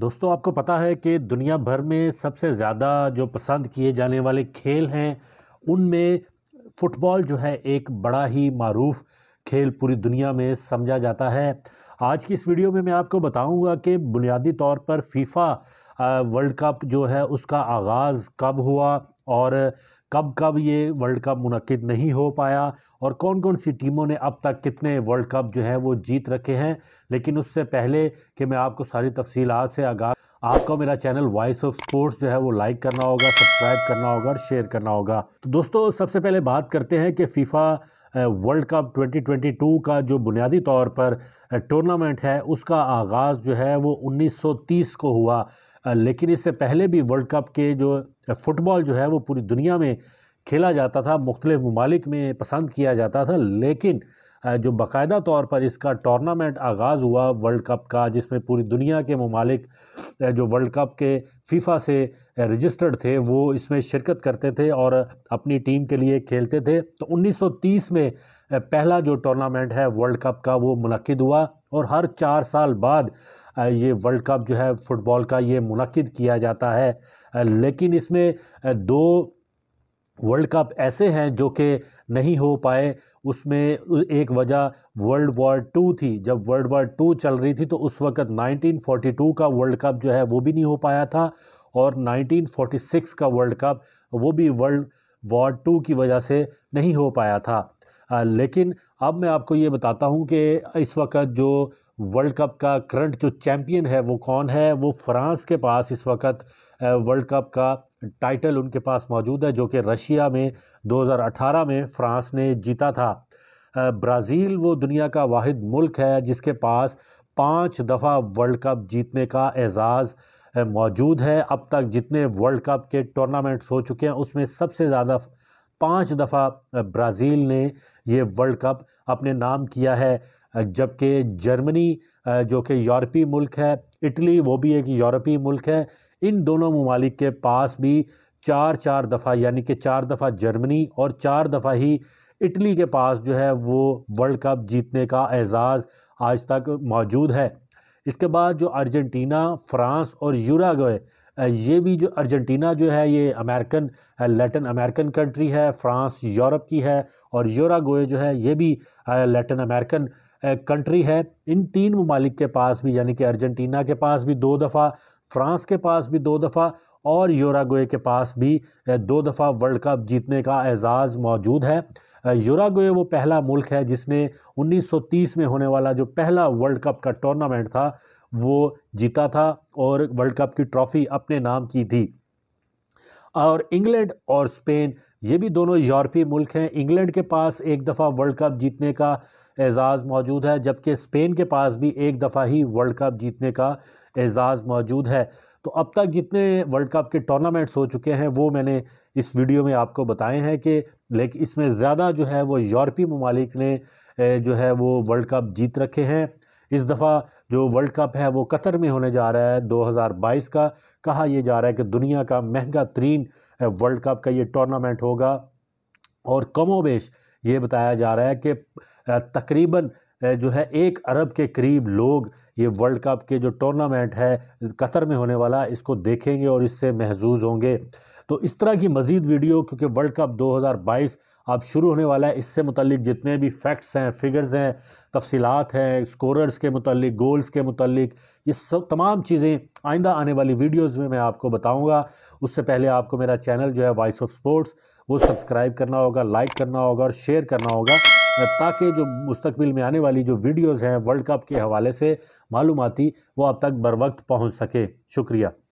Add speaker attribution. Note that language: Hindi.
Speaker 1: दोस्तों आपको पता है कि दुनिया भर में सबसे ज़्यादा जो पसंद किए जाने वाले खेल हैं उनमें फ़ुटबॉल जो है एक बड़ा ही मरूफ खेल पूरी दुनिया में समझा जाता है आज की इस वीडियो में मैं आपको बताऊंगा कि बुनियादी तौर पर फीफा वर्ल्ड कप जो है उसका आगाज़ कब हुआ और कब कब ये वर्ल्ड कप मुनद नहीं हो पाया और कौन कौन सी टीमों ने अब तक कितने वर्ल्ड कप जो हैं वो जीत रखे हैं लेकिन उससे पहले कि मैं आपको सारी तफसीलात से आगा आपका मेरा चैनल वॉइस ऑफ स्पोर्ट्स जो है वो लाइक करना होगा सब्सक्राइब करना होगा और शेयर करना होगा तो दोस्तों सबसे पहले बात करते हैं कि फीफा वर्ल्ड कप 2022 का जो बुनियादी तौर पर टूर्नामेंट है उसका आगाज़ जो है वो 1930 को हुआ लेकिन इससे पहले भी वर्ल्ड कप के जो फुटबॉल जो है वो पूरी दुनिया में खेला जाता था मुख्तलिफ ममालिक में पसंद किया जाता था लेकिन जो बाकायदा तौर पर इसका टूर्नामेंट आगाज़ हुआ वर्ल्ड कप का जिसमें पूरी दुनिया के ममालिक जो वर्ल्ड कप के फीफा से रजिस्टर्ड थे वो इसमें शिरकत करते थे और अपनी टीम के लिए खेलते थे तो 1930 में पहला जो टूर्नामेंट है वर्ल्ड कप का वो मनद हुआ और हर चार साल बाद ये वर्ल्ड कप जो है फ़ुटबॉल का ये मुनद किया जाता है लेकिन इसमें दो वर्ल्ड कप ऐसे हैं जो कि नहीं हो पाए उसमें एक वजह वर्ल्ड वॉर टू थी जब वर्ल्ड वॉर टू चल रही थी तो उस वक़्त 1942 का वर्ल्ड कप जो है वो भी नहीं हो पाया था और 1946 का वर्ल्ड कप वो भी वर्ल्ड वॉर टू की वजह से नहीं हो पाया था आ, लेकिन अब मैं आपको ये बताता हूँ कि इस वक्त जो वर्ल्ड कप का करंट जो चैम्पियन है वो कौन है वो फ्रांस के पास इस वक्त वर्ल्ड कप का टाइटल उनके पास मौजूद है जो कि रशिया में 2018 में फ्रांस ने जीता था ब्राज़ील वो दुनिया का वाहिद मुल्क है जिसके पास पाँच दफ़ा वर्ल्ड कप जीतने का एजाज़ मौजूद है अब तक जितने वर्ल्ड कप के टूर्नामेंट्स हो चुके हैं उसमें सबसे ज़्यादा पाँच दफ़ा ब्राज़ील ने ये वर्ल्ड कप अपने नाम किया है जबकि जर्मनी जो कि यूरोपीय मुल्क है इटली वो भी एक यूरोपीय मुल्क है इन दोनों ममालिक के पास भी चार चार दफ़ा यानी कि चार दफ़ा जर्मनी और चार दफ़ा ही इटली के पास जो है वो वर्ल्ड कप जीतने का एज़ाज़ आज तक मौजूद है इसके बाद जो अर्जेंटीना फ्रांस और यूरागवे ये भी जो अर्जेंटीना जो है ये अमेरिकन लैटिन अमेरिकन कंट्री है फ्रांस यूरोप की है और यूरागोए जो है ये भी लेटिन अमेरिकन कंट्री है इन तीन ममालिक के पास भी यानी कि अर्जेंटीना के पास भी दो दफ़ा फ्रांस के पास भी दो दफ़ा और यूरागोए के पास भी दो दफ़ा वर्ल्ड कप जीतने का एजाज़ मौजूद है यूरागोए वो पहला मुल्क है जिसने 1930 में होने वाला जो पहला वर्ल्ड कप का टूर्नामेंट था वो जीता था और वर्ल्ड कप की ट्रॉफ़ी अपने नाम की थी और इंग्लैंड और स्पेन ये भी दोनों यूरोपीय मुल्क हैं इंग्लैंड के पास एक दफ़ा वर्ल्ड कप जीतने का एज़ाज़ मौजूद है जबकि स्पेन के पास भी एक दफ़ा ही वर्ल्ड कप जीतने का एज़ाज़ मौजूद है तो अब तक जितने वर्ल्ड कप के टूर्नामेंट्स हो चुके हैं वो मैंने इस वीडियो में आपको बताए हैं कि लेकिन इसमें ज़्यादा जो है वो यूरोपी ममालिक ने जो है वो वर्ल्ड कप जीत रखे हैं इस दफ़ा जो वर्ल्ड कप है वो कतर में होने जा रहा है 2022 का कहा यह जा रहा है कि दुनिया का महंगा तरीन वर्ल्ड कप का ये टूर्नामेंट होगा और कमोबेश ये बताया जा रहा है कि तकरीबन जो है एक अरब के करीब लोग ये वर्ल्ड कप के जो टूर्नामेंट है कतर में होने वाला इसको देखेंगे और इससे महजूज होंगे तो इस तरह की मज़ीद वीडियो क्योंकि वर्ल्ड कप 2022 अब शुरू होने वाला है इससे मतलब जितने भी फैक्ट्स हैं फिगर्स हैं तफसीत हैं स्कोरर्स के मतलब गोल्स के मतलब ये सब तमाम चीज़ें आइंदा आने वाली वीडियोज़ में मैं आपको बताऊँगा उससे पहले आपको मेरा चैनल जो है वॉइस ऑफ स्पोर्ट्स वो सब्सक्राइब करना होगा लाइक करना होगा और शेयर करना होगा ताकि जो मुस्तबिल में आने वाली जो वीडियोज़ हैं वर्ल्ड कप के हवाले से मालूमती वो आप तक बर वक्त पहुँच सके शुक्रिया